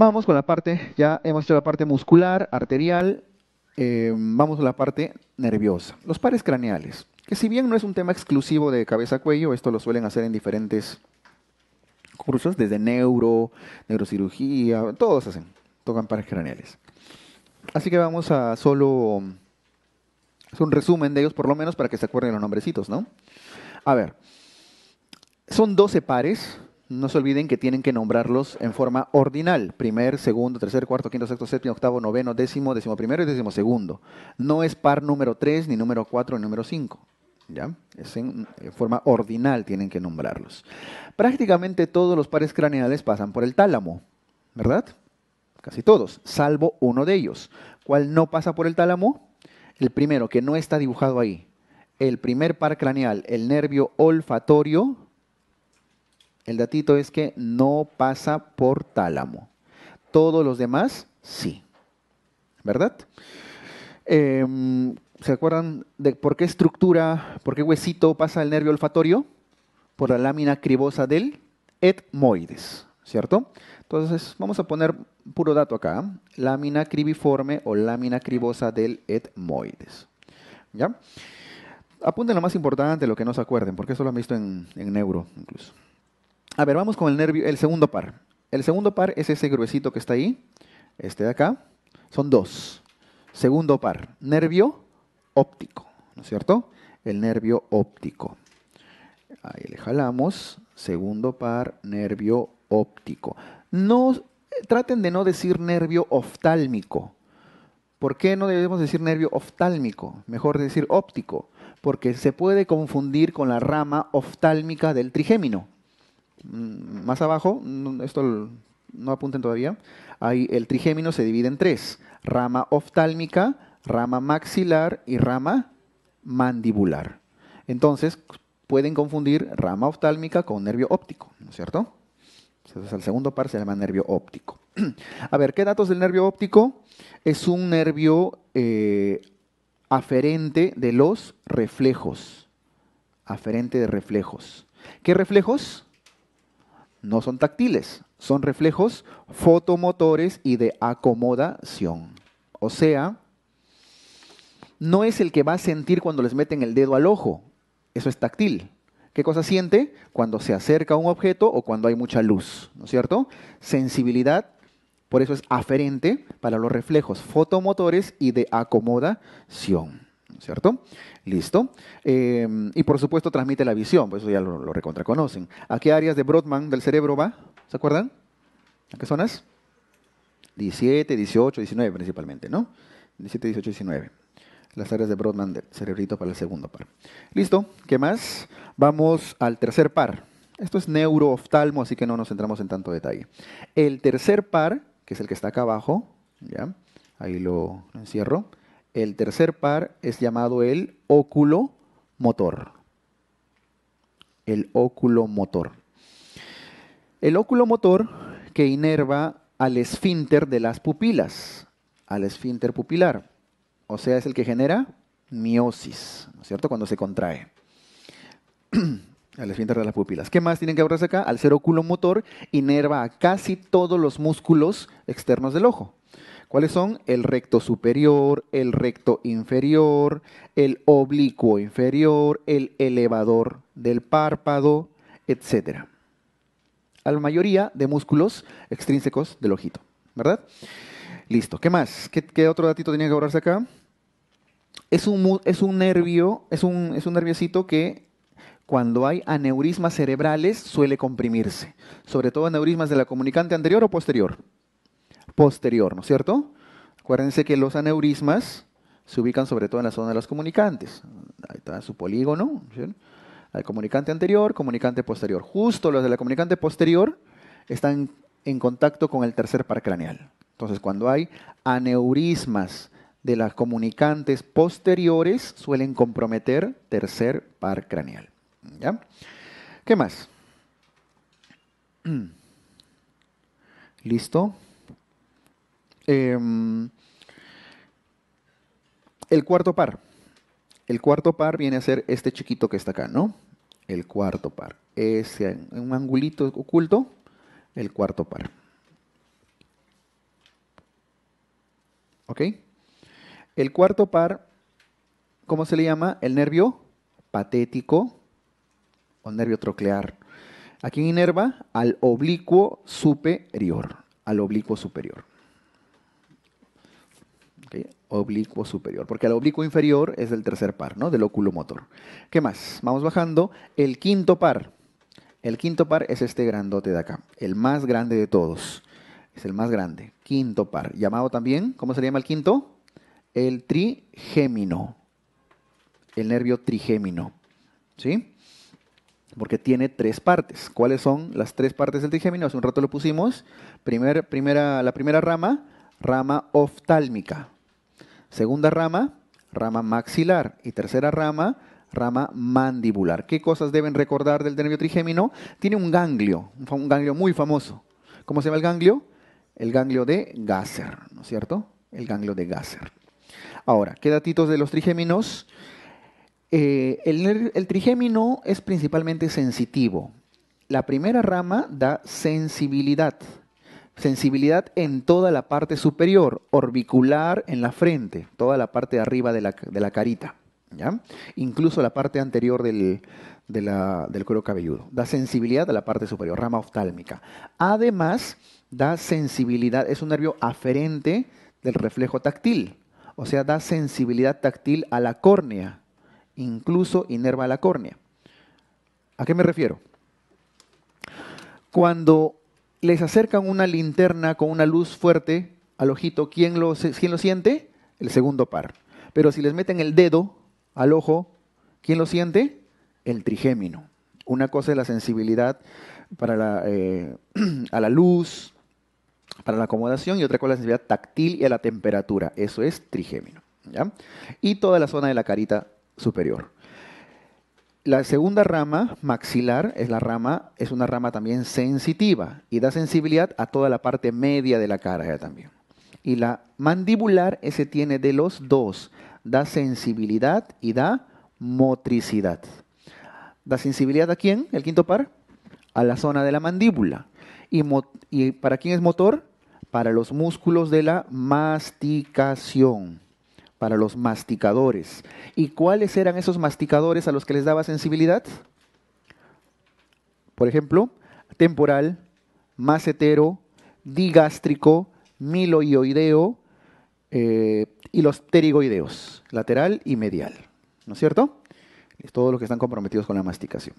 Vamos con la parte, ya hemos hecho la parte muscular, arterial, eh, vamos a la parte nerviosa. Los pares craneales, que si bien no es un tema exclusivo de cabeza-cuello, esto lo suelen hacer en diferentes cursos, desde neuro, neurocirugía, todos hacen, tocan pares craneales. Así que vamos a solo es un resumen de ellos, por lo menos, para que se acuerden los nombrecitos, ¿no? A ver, son 12 pares no se olviden que tienen que nombrarlos en forma ordinal. Primer, segundo, tercer, cuarto, quinto, sexto, séptimo, octavo, noveno, décimo, décimo primero y décimo segundo. No es par número tres, ni número cuatro, ni número cinco. ¿Ya? Es en, forma ordinal tienen que nombrarlos. Prácticamente todos los pares craneales pasan por el tálamo, ¿verdad? Casi todos, salvo uno de ellos. ¿Cuál no pasa por el tálamo? El primero, que no está dibujado ahí. El primer par craneal, el nervio olfatorio, el datito es que no pasa por tálamo. Todos los demás, sí. ¿Verdad? Em, ¿Se acuerdan de por qué estructura, por qué huesito pasa el nervio olfatorio? Por la lámina cribosa del etmoides, ¿cierto? Entonces, vamos a poner puro dato acá. ¿eh? Lámina cribiforme o lámina cribosa del etmoides. ¿Ya? Apunten lo más importante, lo que no se acuerden, porque eso lo han visto en, en neuro incluso. A ver, vamos con el nervio, el segundo par. El segundo par es ese gruesito que está ahí, este de acá. Son dos. Segundo par, nervio óptico, ¿no es cierto? El nervio óptico. Ahí le jalamos. Segundo par, nervio óptico. No, traten de no decir nervio oftálmico. ¿Por qué no debemos decir nervio oftálmico? Mejor decir óptico, porque se puede confundir con la rama oftálmica del trigémino. Mm, más abajo, esto no apunten todavía, el trigémino se divide en tres, rama oftálmica, rama maxilar y rama mandibular. Entonces, pueden confundir rama oftálmica con nervio óptico, ¿no es cierto? Entonces, el segundo par se llama nervio óptico. A ver, ¿qué datos del nervio óptico? Es un nervio eh, aferente de los reflejos. Aferente de reflejos. ¿Qué reflejos? no son táctiles, son reflejos fotomotores y de acomodación. O sea, no es el que va a sentir cuando les meten el dedo al ojo, eso es táctil. ¿Qué cosa siente? Cuando se acerca a un objeto o cuando hay mucha luz, ¿no es cierto? Sensibilidad, por eso es aferente para los reflejos fotomotores y de acomodación. ¿Cierto? Listo. Em, y por supuesto transmite la visión, pues eso ya lo, lo recontraconocen. ¿A qué áreas de Brodmann del cerebro va? ¿Se acuerdan? ¿A qué zonas? 17, 18, 19 principalmente, ¿no? 17, 18, 19. Las áreas de Brodmann del cerebrito para el segundo par. Listo, ¿qué más? Vamos al tercer par. Esto es neurooftalmo, así que no nos centramos en tanto detalle. El tercer par, que es el que está acá abajo, ¿ya? ahí lo encierro, el tercer par es llamado el óculo motor. El óculo motor. El óculo motor que inerva al esfínter de las pupilas, al esfínter pupilar. O sea, es el que genera miosis, ¿no es cierto? Cuando se contrae. al esfínter de las pupilas. ¿Qué más tienen que abordarse acá? Al ser óculo motor, inerva a casi todos los músculos externos del ojo. ¿Cuáles son? El recto superior, el recto inferior, el oblicuo inferior, el elevador del párpado, etc. A la mayoría de músculos extrínsecos del ojito, ¿verdad? Listo. ¿Qué más? ¿Qué, otro datito tenía que borrarse acá? Es un, nervio, es un, es un nerviocito que cuando hay aneurismas cerebrales suele comprimirse, sobre todo aneurismas de la comunicante anterior o posterior posterior, ¿no es cierto? Acuérdense que los aneurismas se ubican sobre todo en la zona de las comunicantes. Ahí está su polígono. Al comunicante anterior, comunicante posterior. Justo los de la comunicante posterior están en contacto con el tercer par craneal. Entonces, cuando hay aneurismas de las comunicantes posteriores, suelen comprometer tercer par craneal. ¿Ya? ¿Qué más? ¿Listo? Em, el cuarto par. El cuarto par viene a ser este chiquito que está acá, ¿no? El cuarto par. Es un angulito oculto, el cuarto par. ¿Ok? El cuarto par, ¿cómo se le llama? El nervio patético o nervio troclear. aquí inerva? Al oblicuo superior. Al oblicuo superior. Oblicuo superior, porque el oblicuo inferior es el tercer par, ¿no? Del motor ¿Qué más? Vamos bajando. El quinto par. El quinto par es este grandote de acá, el más grande de todos. Es el más grande. Quinto par. Llamado también, ¿cómo se llama el quinto? El trigémino. El nervio trigémino. ¿Sí? porque tiene tres partes. ¿Cuáles son las tres partes del trigémino? Hace un rato lo pusimos. Primer, primera, la primera rama, rama oftálmica. Segunda rama, rama maxilar. Y tercera rama, rama mandibular. ¿Qué cosas deben recordar del nervio trigémino? Tiene un ganglio, un ganglio muy famoso. ¿Cómo se llama el ganglio? El ganglio de Gasser, ¿no es cierto? El ganglio de Gasser. Ahora, ¿qué datitos de los trigéminos? Eh, el, el trigémino es principalmente sensitivo. La primera rama da sensibilidad. Sensibilidad en toda la parte superior, orbicular en la frente, toda la parte de arriba de la, carita, ¿ya? incluso la parte anterior del, cuero cabelludo. Da sensibilidad a la parte superior, rama oftálmica. Además, da sensibilidad, es un nervio aferente del reflejo táctil, o sea, da sensibilidad táctil a la córnea, incluso inerva a la córnea. ¿A qué me refiero? Cuando les acercan una linterna con una luz fuerte al ojito, ¿quién lo, siente? El segundo par. Pero si les meten el dedo al ojo, ¿quién lo siente? El trigémino. Una cosa es la sensibilidad para la, eh, a la luz, para la acomodación, y otra cosa es la sensibilidad táctil y a la temperatura. Eso es trigémino. Y toda la zona de la carita superior la segunda rama maxilar es la rama es una rama también sensitiva y da sensibilidad a toda la parte media de la cara también. Y la mandibular ese tiene de los dos, da sensibilidad y da motricidad. Da sensibilidad a quién? El quinto par a la zona de la mandíbula. Y, y para quién es motor? Para los músculos de la masticación para los masticadores. ¿Y cuáles eran esos masticadores a los que les daba sensibilidad? Por ejemplo, temporal, macetero, digástrico, miloideo eh, y los pterigoideos, lateral y medial. ¿No es cierto? Es todo lo que están comprometidos con la masticación.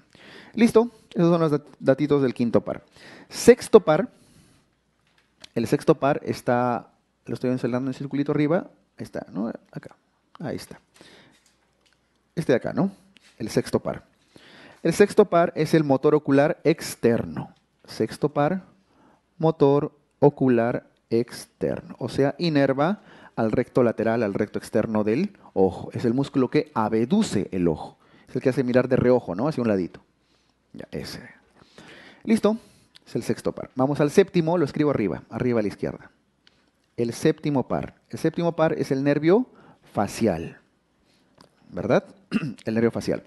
Listo, esos son los datitos del quinto par. Sexto par, el sexto par está, lo estoy encerrando en el circulito arriba, Ahí está, ¿no? Acá. Ahí está. Este de acá, ¿no? El sexto par. El sexto par es el motor ocular externo. Sexto par, motor ocular externo. O sea, inerva al recto lateral, al recto externo del ojo. Es el músculo que abeduce el ojo. Es el que hace mirar de reojo, ¿no? Hacia un ladito. Ya, ese. Listo. Es el sexto par. Vamos al séptimo, lo escribo arriba, arriba a la izquierda el séptimo par. El séptimo par es el nervio facial, ¿verdad? El nervio facial.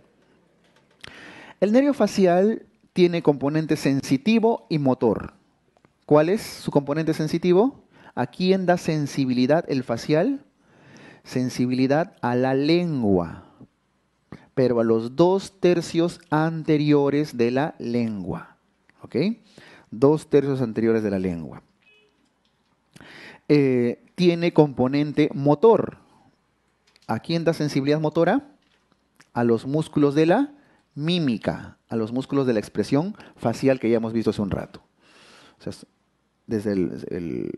El nervio facial tiene componente sensitivo y motor. ¿Cuál es su componente sensitivo? ¿A quién da sensibilidad el facial? Sensibilidad a la lengua, pero a los dos tercios anteriores de la lengua. ¿Ok? Dos tercios anteriores de la lengua. Eh, tiene componente motor. ¿A quién da sensibilidad motora? A los músculos de la mímica, a los músculos de la expresión facial que ya hemos visto hace un rato. O sea, desde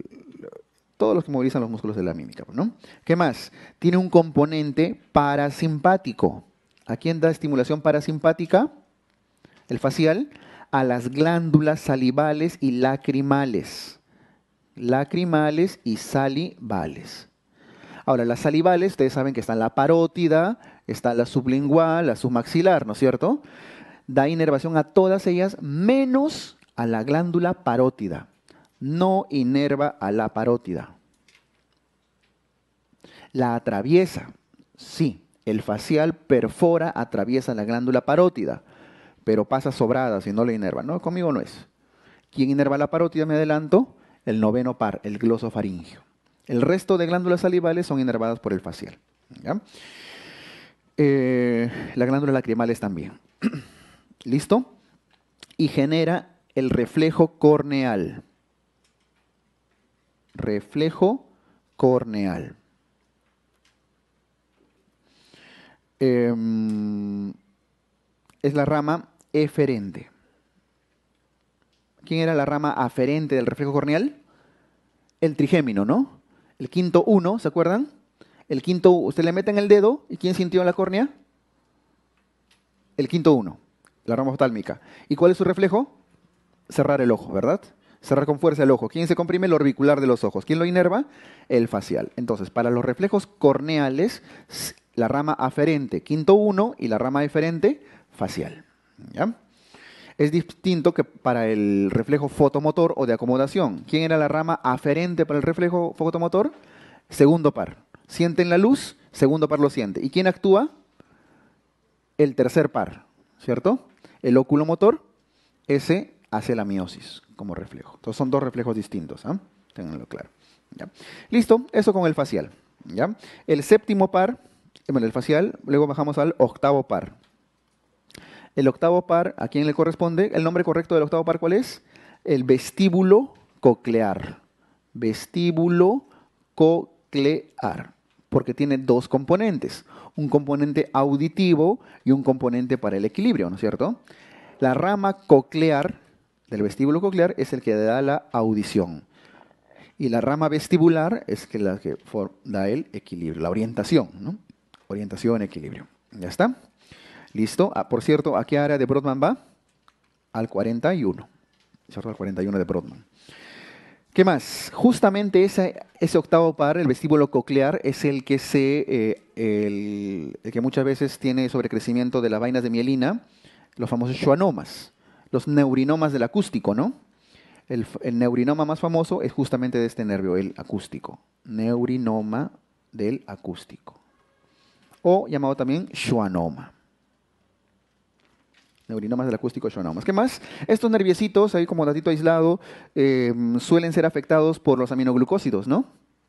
todos los que movilizan los músculos de la mímica, ¿no? ¿Qué más? Tiene un componente parasimpático. ¿A quién da estimulación parasimpática? El facial. A las glándulas salivales y lacrimales lacrimales y salivales. Ahora, las salivales, ustedes saben que están la parótida, está la sublingual, la submaxilar, ¿no es cierto? Da inervación a todas ellas menos a la glándula parótida. No inerva a la parótida. La atraviesa, sí. El facial perfora, atraviesa la glándula parótida, pero pasa sobrada si no le inerva. No, conmigo no es. ¿Quién inerva la parótida? Me adelanto el noveno par, el glosofaringio. El resto de glándulas salivales son inervadas por el facial. Eh, la glándula las glándulas lacrimales también. ¿Listo? Y genera el reflejo corneal. Reflejo corneal. Em, es la rama eferente. ¿Quién era la rama aferente del reflejo corneal? El trigémino, ¿no? El quinto uno, ¿se acuerdan? El quinto, usted le mete en el dedo y ¿quién sintió en la córnea? El quinto uno. la rama oftálmica. ¿Y cuál es su reflejo? Cerrar el ojo, ¿verdad? Cerrar con fuerza el ojo. ¿Quién se comprime? El orbicular de los ojos. ¿Quién lo inerva? El facial. Entonces, para los reflejos corneales, la rama aferente, quinto uno, y la rama deferente, facial. ¿Ya? es distinto que para el reflejo fotomotor o de acomodación. ¿Quién era la rama aferente para el reflejo fotomotor? Segundo par. Sienten la luz, segundo par lo siente. ¿Y quién actúa? El tercer par, ¿cierto? El óculo motor, ese hace la miosis como reflejo. Entonces son dos reflejos distintos, ¿ah? Ténganlo claro. Listo, eso con el facial. ¿ya? El séptimo par, bueno, el facial, luego bajamos al octavo par. El octavo par, ¿a quién le corresponde? ¿El nombre correcto del octavo par cuál es? El vestíbulo coclear. Vestíbulo coclear. Porque tiene dos componentes. Un componente auditivo y un componente para el equilibrio, ¿no es cierto? La rama coclear del vestíbulo coclear es el que da la audición. Y la rama vestibular es la que da el equilibrio, la orientación, ¿no? Orientación, equilibrio. ¿Ya está? ¿Listo? Ah, por cierto, ¿a qué área de Brodmann va? Al 41. ¿Cierto? Al 41 de Brodmann. ¿Qué más? Justamente ese, octavo par, el vestíbulo coclear, es el que, se, eh, que muchas veces tiene sobrecrecimiento de las vainas de mielina, los famosos schwannomas, los neurinomas del acústico, ¿no? El, el, neurinoma más famoso es justamente de este nervio, el acústico. Neurinoma del acústico. O llamado también schwannoma. Neurinomas del acústico más. ¿Qué más? Estos nerviecitos, ahí como datito aislado, em, suelen ser afectados por los aminoglucósidos, ¿no?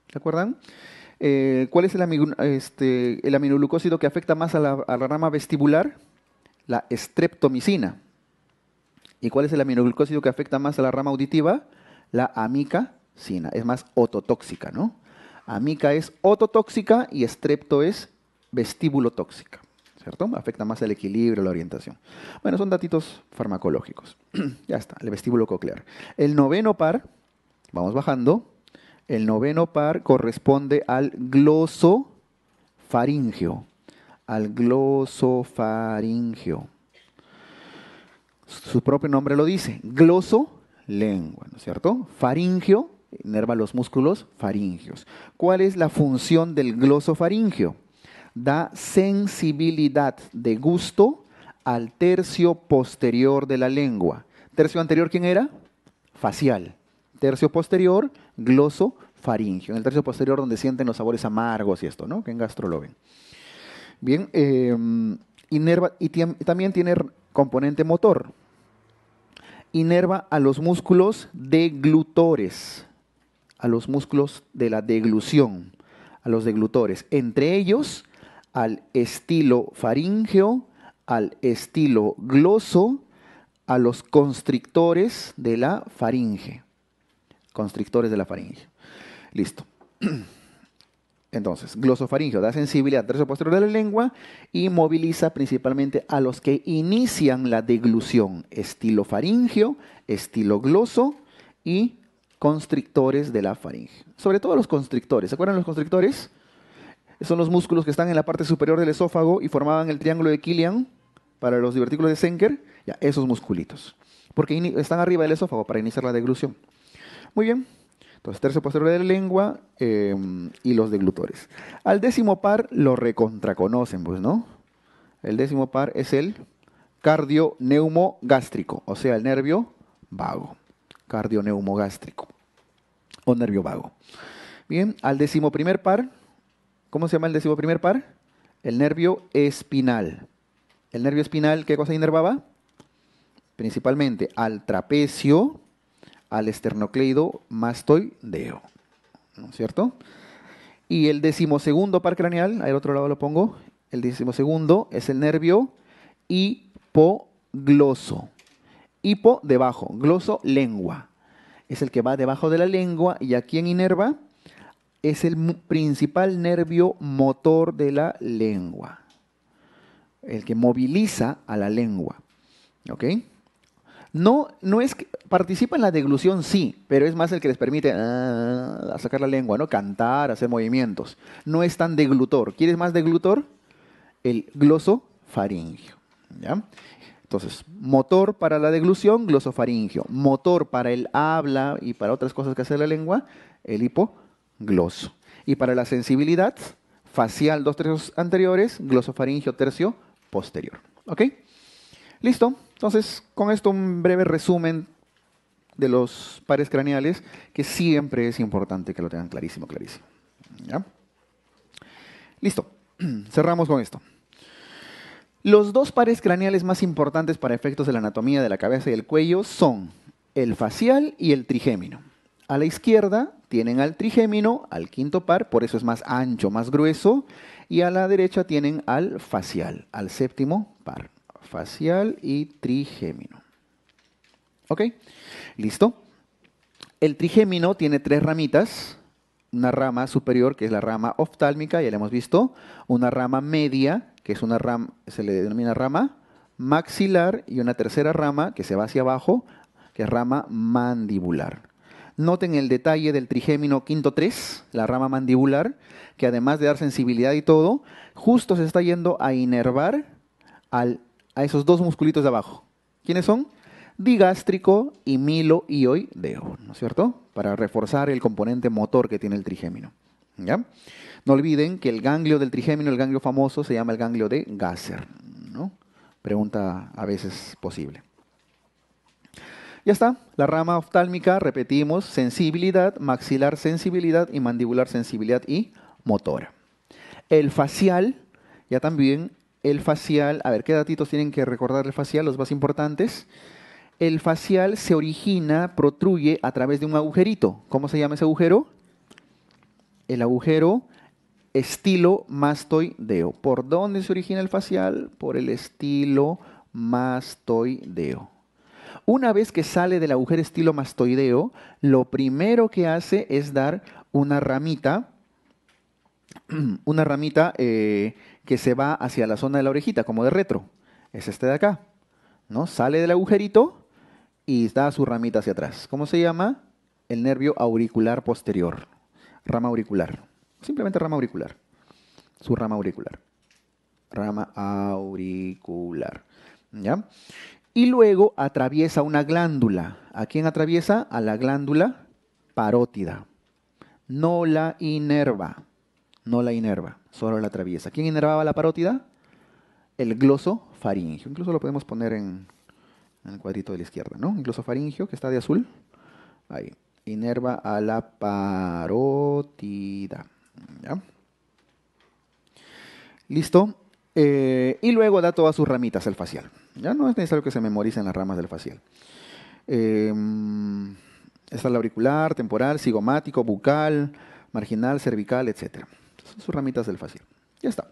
¿Se acuerdan? Eh, ¿Cuál es este, el, aminoglucósido que afecta más a la, rama vestibular? La estreptomicina. ¿Y cuál es el aminoglucósido que afecta más a la rama auditiva? La amicacina. Es más ototóxica, ¿no? Amica es ototóxica y estrepto es vestíbulo tóxica. ¿cierto? Afecta más el equilibrio, la orientación. Bueno, son datitos farmacológicos. ya está, el vestíbulo coclear. El noveno par, vamos bajando, el noveno par corresponde al glosofaringeo. Al glosofaringeo. Su propio nombre lo dice, gloso, lengua, ¿no es cierto? Faringeo, inerva los músculos faringios. ¿Cuál es la función del glosofaringeo? da sensibilidad de gusto al tercio posterior de la lengua. ¿Tercio anterior quién era? Facial. Tercio posterior, gloso faringio. En el tercio posterior donde sienten los sabores amargos y esto, ¿no? Que en gastro lo ven. Bien, em, inerva, y también tiene componente motor. Inerva a los músculos deglutores, a los músculos de la deglución, a los deglutores. Entre ellos, al estilo faríngeo, al estilo gloso, a los constrictores de la faringe. Constrictores de la faringe. Listo. Entonces, glosofaringeo da sensibilidad tercio posterior de la lengua y moviliza principalmente a los que inician la deglución, estilo faringeo, estilo gloso y constrictores de la faringe. Sobre todo los constrictores. ¿Se acuerdan los constrictores? son los músculos que están en la parte superior del esófago y formaban el triángulo de Killian para los divertículos de Senker, ya, esos musculitos. Porque están arriba del esófago para iniciar la deglución. Muy bien. Entonces, tercio posterior de la lengua em, y los deglutores. Al décimo par lo recontraconocen, pues, ¿no? El décimo par es el cardioneumogástrico, o sea, el nervio vago. Cardioneumogástrico o nervio vago. Bien, al décimo primer par ¿Cómo se llama el decimoprimer par? El nervio espinal. ¿El nervio espinal qué cosa inervaba? Principalmente al trapecio, al esternocleido mastoideo. ¿No es cierto? Y el decimosegundo par craneal, al otro lado lo pongo, el decimosegundo es el nervio hipogloso. Hipo debajo, gloso lengua. Es el que va debajo de la lengua y aquí en inerva? es el principal nervio motor de la lengua, el que moviliza a la lengua. ¿Ok? No, no es participa en la deglución, sí, pero es más el que les permite ah, ah, ah, sacar la lengua, ¿no? Cantar, hacer movimientos. No es tan deglutor. ¿Quieres más deglutor? El glosofaringio. ¿Ya? Entonces, motor para la deglución, glosofaringio. Motor para el habla y para otras cosas que hace la lengua, el hipo gloso. Y para la sensibilidad facial, dos tercios anteriores, glosofaringio, tercio posterior. ¿Ok? Listo. Entonces, con esto un breve resumen de los pares craneales, que siempre es importante que lo tengan clarísimo, clarísimo. ¿Ya? Listo. Cerramos con esto. Los dos pares craneales más importantes para efectos de la anatomía de la cabeza y el cuello son el facial y el trigémino. A la izquierda tienen al trigémino, al quinto par, por eso es más ancho, más grueso, y a la derecha tienen al facial, al séptimo par, facial y trigémino. ¿Ok? ¿Listo? El trigémino tiene tres ramitas, una rama superior que es la rama oftálmica, ya la hemos visto, una rama media, que es una rama, se le denomina rama maxilar, y una tercera rama que se va hacia abajo, que es rama mandibular. Noten el detalle del trigémino quinto 3, la rama mandibular, que además de dar sensibilidad y todo, justo se está yendo a inervar a esos dos musculitos de abajo. ¿Quiénes son? Digástrico y milo y deo, ¿no es cierto? Para reforzar el componente motor que tiene el trigémino. ¿ya? No olviden que el ganglio del trigémino, el ganglio famoso, se llama el ganglio de Gasser. ¿no? Pregunta a veces posible. Ya está, la rama oftálmica, repetimos, sensibilidad, maxilar sensibilidad y mandibular sensibilidad y motora. El facial, ya también el facial, a ver, ¿qué datitos tienen que recordar el facial? Los más importantes. El facial se origina, protruye a través de un agujerito. ¿Cómo se llama ese agujero? El agujero estilo mastoideo. ¿Por dónde se origina el facial? Por el estilo mastoideo. Una vez que sale del agujero estilo mastoideo, lo primero que hace es dar una ramita, una ramita eh, que se va hacia la zona de la orejita, como de retro. Es este de acá. ¿no? Sale del agujerito y da su ramita hacia atrás. ¿Cómo se llama? El nervio auricular posterior. Rama auricular. Simplemente rama auricular. Su rama auricular. Rama auricular. ¿Ya? y luego atraviesa una glándula. ¿A quién atraviesa? A la glándula parótida. No la inerva, no la inerva, solo la atraviesa. ¿Quién inervaba la parótida? El gloso Incluso lo podemos poner en, el cuadrito de la izquierda, ¿no? El gloso que está de azul. Ahí, inerva a la parótida. ¿Ya? ¿Listo? Eh, y luego da todas sus ramitas el facial. Ya no es necesario que se memoricen las ramas del facial. Em, está el auricular, temporal, cigomático, bucal, marginal, cervical, etc. Son sus ramitas del facial. Ya está.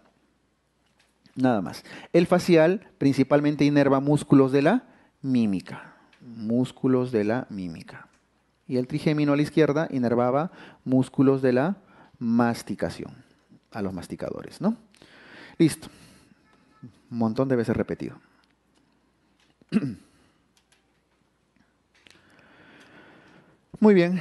Nada más. El facial principalmente inerva músculos de la mímica. Músculos de la mímica. Y el trigémino a la izquierda inervaba músculos de la masticación. A los masticadores, ¿no? Listo. Un montón de veces repetido. Muy bien.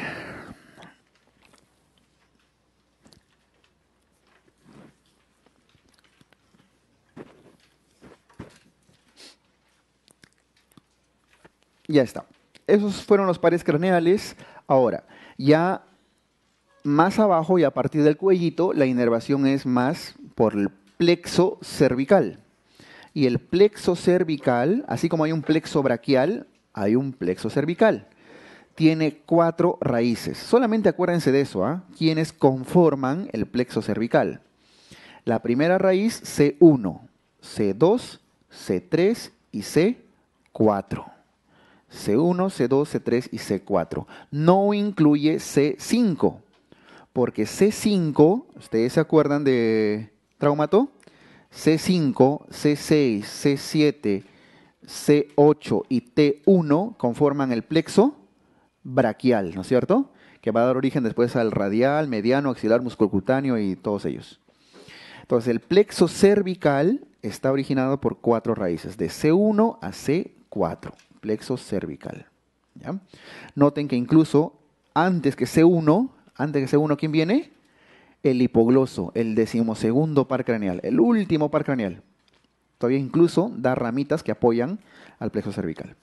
Ya está. Esos fueron los pares craneales. Ahora, ya más abajo y a partir del cuellito, la inervación es más por el plexo cervical y el plexo cervical, así como hay un plexo braquial, hay un plexo cervical. Tiene cuatro raíces. Solamente acuérdense de eso, ¿ah? Quienes conforman el plexo cervical. La primera raíz C1, C2, C3 y C4. C1, C2, C3 y C4. No incluye C5, porque C5, ¿ustedes se acuerdan de traumato? C5, C6, C7, C8 y T1 conforman el plexo braquial, ¿no es cierto? Que va a dar origen después al radial, mediano, axilar, musculocutáneo y todos ellos. Entonces, el plexo cervical está originado por cuatro raíces, de C1 a C4, plexo cervical. Noten que incluso antes que C1, antes que C1, ¿quién viene? el hipogloso, el decimosegundo par craneal, el último par craneal. Todavía incluso da ramitas que apoyan al plexo cervical.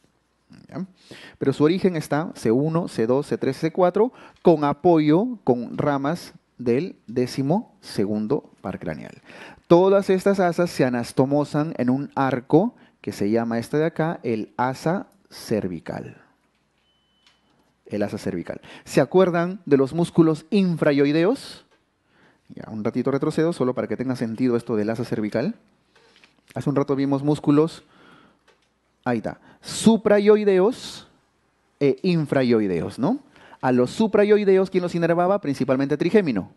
Pero su origen está C1, C2, C3, C4 con apoyo con ramas del décimo segundo par craneal. Todas estas asas se anastomosan en un arco que se llama este de acá el asa cervical. El asa cervical. ¿Se acuerdan de los músculos infrayoideos? un ratito retrocedo solo para que tenga sentido esto del asa cervical. Hace un rato vimos músculos. Ahí está. Suprayoideos e infrayoideos, ¿no? A los suprayoideos, ¿quién los inervaba? Principalmente trigémino.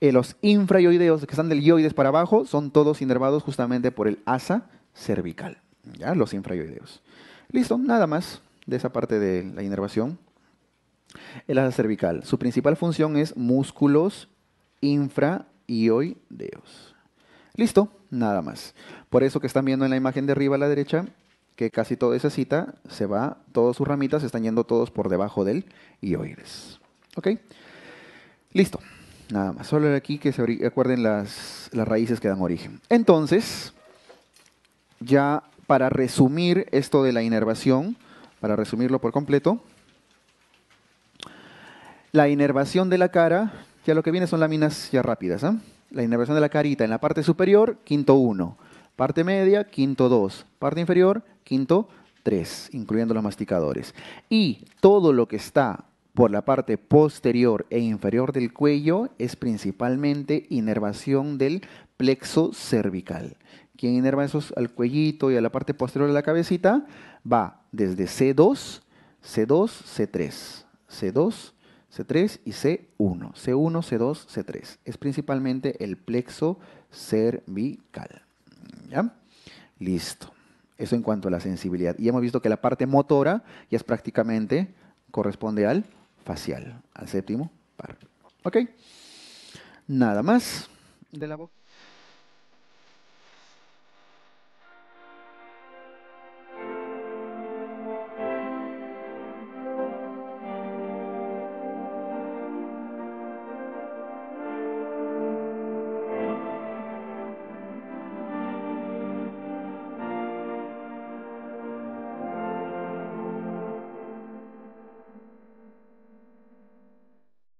Eh, los infrayoideos, que están del yoides para abajo, son todos inervados justamente por el asa cervical. ¿Ya? Los infrayoideos. Listo, nada más de esa parte de la inervación. El asa cervical. Su principal función es músculos infra y hoy deos Listo, nada más. Por eso que están viendo en la imagen de arriba a la derecha que casi toda esa cita se va, todas sus ramitas están yendo todos por debajo del ioides. ¿Ok? Listo, nada más. Solo aquí que se acuerden las, las raíces que dan origen. Entonces, ya para resumir esto de la inervación, para resumirlo por completo, la inervación de la cara ya lo que viene son láminas ya rápidas. ¿ah? La inervación de la carita en la parte superior, quinto 1. Parte media, quinto 2. Parte inferior, quinto 3, incluyendo los masticadores. Y todo lo que está por la parte posterior e inferior del cuello es principalmente inervación del plexo cervical. Quien inerva esos al cuellito y a la parte posterior de la cabecita va desde C2, C2, C3, C2, C3 y C1. C1, C2, C3. Es principalmente el plexo cervical. ¿Ya? Listo. Eso en cuanto a la sensibilidad. Y hemos visto que la parte motora ya es prácticamente corresponde al facial, al séptimo par. ¿Ok? Nada más de la boca.